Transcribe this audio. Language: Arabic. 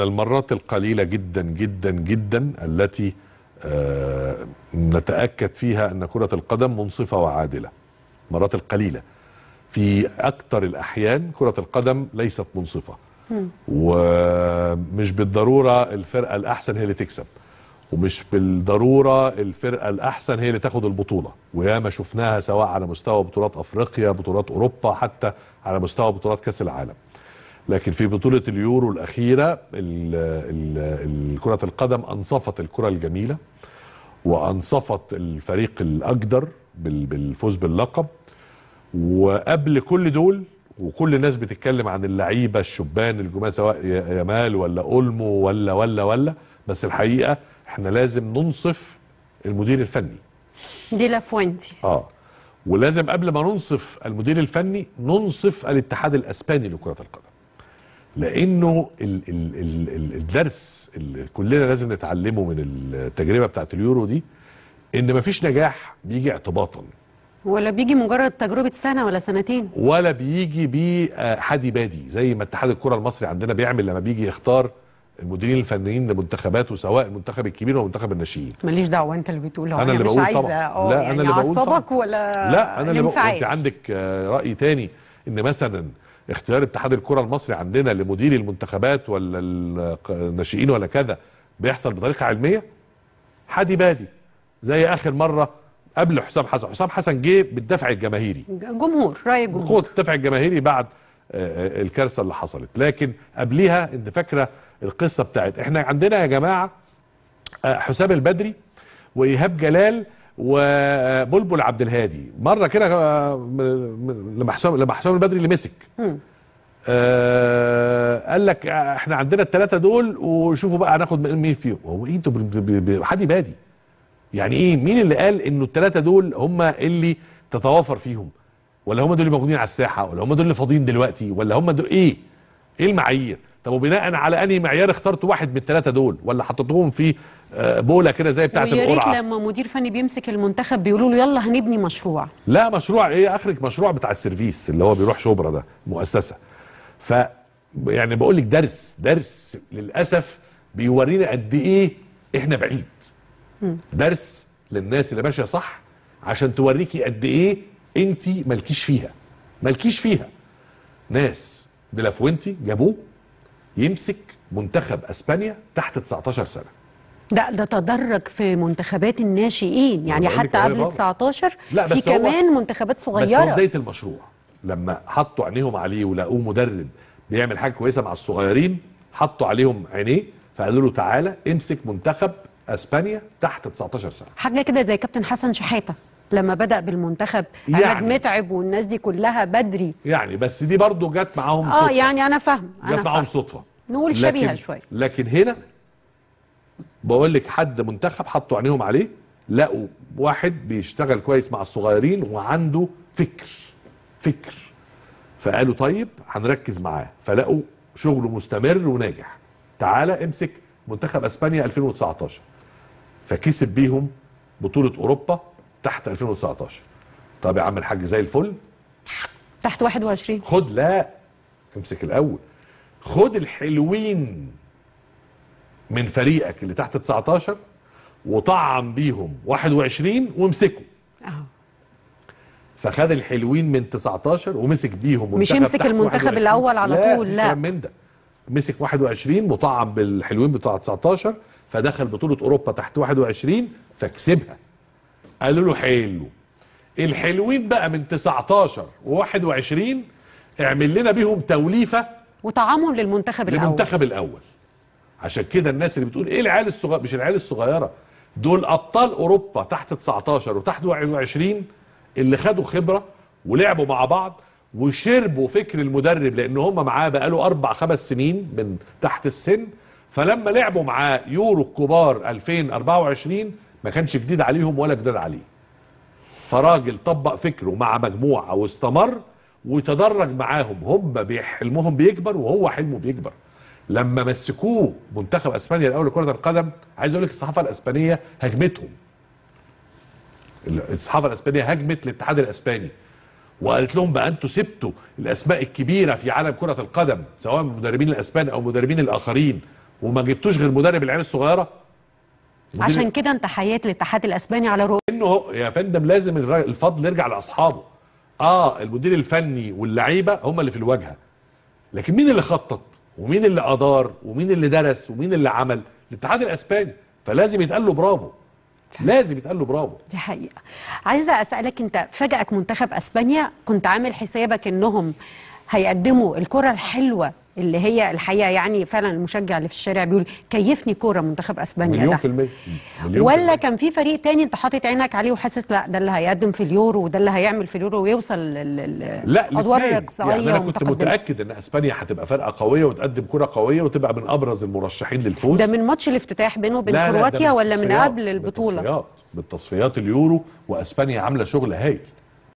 من المرات القليلة جدا جدا جدا التي آه، نتأكد فيها أن كرة القدم منصفة وعادلة المرات القليلة في أكثر الأحيان كرة القدم ليست منصفة ومش بالضرورة الفرقة الأحسن هي اللي تكسب ومش بالضرورة الفرقة الأحسن هي اللي تاخد البطولة ويا ما شفناها سواء على مستوى بطولات أفريقيا بطولات أوروبا حتى على مستوى بطولات كأس العالم لكن في بطولة اليورو الأخيرة كرة القدم أنصفت الكرة الجميلة وأنصفت الفريق الأقدر بالفوز باللقب وقبل كل دول وكل الناس بتتكلم عن اللعيبة الشبان الجماعة سواء يامال ولا أولمو ولا ولا ولا بس الحقيقة احنا لازم ننصف المدير الفني دي لافوينتي اه ولازم قبل ما ننصف المدير الفني ننصف الاتحاد الاسباني لكره القدم لانه ال ال ال الدرس اللي كلنا لازم نتعلمه من التجربه بتاعت اليورو دي ان مفيش نجاح بيجي اعتباطا ولا بيجي مجرد تجربه سنه ولا سنتين ولا بيجي بحدي بادي زي ما اتحاد الكره المصري عندنا بيعمل لما بيجي يختار المديرين الفنيين لمنتخباته سواء المنتخب الكبير منتخب الناشئين ماليش دعوه انت اللي بتقوله انا, اللي مش بقول عايزه اه لا يعني انا اللي بقول عصبك ولا لا انا اللي بقول انت عندك آه، راي تاني ان مثلا اختيار اتحاد الكره المصري عندنا لمدير المنتخبات ولا الناشئين ولا كذا بيحصل بطريقه علميه حادي بادي زي اخر مره قبل حسام حسن حسام حسن جه بالدفع الجماهيري جمهور راي الجمهور قوه الدفع الجماهيري بعد آه، آه، الكارثه اللي حصلت لكن قبليها انت فاكره القصه بتاعت احنا عندنا يا جماعه آه، حسام البدري وايهاب جلال وبلبل عبد الهادي مره كده لما آه، حسام لما حسام البدري اللي مسك آه قال لك آه، احنا عندنا الثلاثه دول وشوفوا بقى هناخد مين فيهم هو ايه انتوا حد بادي يعني ايه مين اللي قال انه الثلاثه دول هم اللي تتوافر فيهم ولا هم دول اللي موجودين على الساحه ولا هم دول اللي فاضيين دلوقتي ولا هم دول ايه ايه المعايير طب وبناء على انهي معيار اخترت واحد من الثلاثه دول ولا حطيتهم في آه، بوله كده زي بتاعه القرعه ويا ريت لما مدير فني بيمسك المنتخب بيقولوا له يلا هنبني مشروع لا مشروع ايه اخرك مشروع بتاع السيرفيس اللي هو بيروح شبرا ده مؤسسه ف يعني بقول لك درس درس للاسف بيورينا قد ايه احنا بعيد درس للناس اللي ماشيه صح عشان توريكي قد ايه انت مالكيش فيها مالكيش فيها ناس دي لافوينتي جابوه يمسك منتخب اسبانيا تحت 19 سنه ده ده تدرج في منتخبات الناشئين يعني حتى قبل 19 لا في كمان منتخبات صغيره بس هو بدايه المشروع لما حطوا عينيهم عليه ولقوه مدرب بيعمل حاجه كويسه مع الصغيرين حطوا عليهم عينيه فقالوا له تعالى امسك منتخب اسبانيا تحت 19 سنه حاجه كده زي كابتن حسن شحاته لما بدأ بالمنتخب يعني عماد متعب والناس دي كلها بدري يعني بس دي برضه جت معاهم آه، صدفة اه يعني أنا فاهم أنا جت معاهم صدفة نقول شبيهة شوية لكن هنا بقول لك حد منتخب حطوا عينيهم عليه لقوا واحد بيشتغل كويس مع الصغيرين وعنده فكر فكر فقالوا طيب هنركز معاه فلقوا شغله مستمر وناجح تعالى امسك منتخب اسبانيا 2019 فكسب بيهم بطوله اوروبا تحت 2019 طب يا عم الحاج زي الفل تحت 21 خد لا امسك الاول خد الحلوين من فريقك اللي تحت 19 وطعم بيهم 21 وامسكوا اهو فخد الحلوين من 19 ومسك بيهم مش يمسك المنتخب الاول على طول لا لا. من ده مسك 21 وطعم بالحلوين بتاع 19 فدخل بطوله اوروبا تحت 21 فكسبها قالوا له حلو الحلوين بقى من 19 و21 اعمل لنا بيهم توليفه وطعامهم للمنتخب الاول للمنتخب الاول عشان كده الناس اللي بتقول ايه العيال الصغيره مش العيال الصغيره دول ابطال اوروبا تحت 19 وتحت 21 اللي خدوا خبره ولعبوا مع بعض وشربوا فكر المدرب لان هم معاه بقاله اربع خمس سنين من تحت السن فلما لعبوا معاه يورو الكبار 2024 ما كانش جديد عليهم ولا جداد عليه فراجل طبق فكره مع مجموعه واستمر وتدرج معاهم هم حلمهم بيكبر وهو حلمه بيكبر لما مسكوه منتخب اسبانيا الاول لكره القدم عايز اقول لك الصحافه الاسبانيه هاجمتهم الصحافه الاسبانيه هاجمت الاتحاد الاسباني وقالت لهم بقى انتوا سبتوا الاسماء الكبيره في عالم كره القدم سواء المدربين الاسبان او المدربين الاخرين وما جبتوش غير مدرب العيال الصغيره عشان كده انت حيات الاتحاد الاسباني على رؤوس انه يا فندم لازم الفضل يرجع لاصحابه اه المدير الفني واللعيبه هم اللي في الواجهه لكن مين اللي خطط ومين اللي ادار ومين اللي درس ومين اللي عمل الاتحاد الاسباني فلازم يتقال له برافو لازم يتقال له برافو دي حقيقه عايزه اسالك انت فاجئك منتخب اسبانيا كنت عامل حسابك انهم هيقدموا الكره الحلوه اللي هي الحقيقه يعني فعلا المشجع اللي في الشارع بيقول كيفني كوره منتخب اسبانيا مليون ده في المية. مليون ولا في المية. كان في فريق تاني انت حاطط عينك عليه وحاسس لا ده اللي هيقدم في اليورو وده اللي هيعمل في اليورو ويوصل للادوار يعني الاقصائيه يعني انا كنت متاكد ان اسبانيا هتبقى فرقه قويه وتقدم كوره قويه وتبقى من ابرز المرشحين للفوز ده من ماتش الافتتاح بينه وبين كرواتيا ولا من قبل البطوله بالتصفيات بالتصفيات اليورو واسبانيا عامله شغل هايل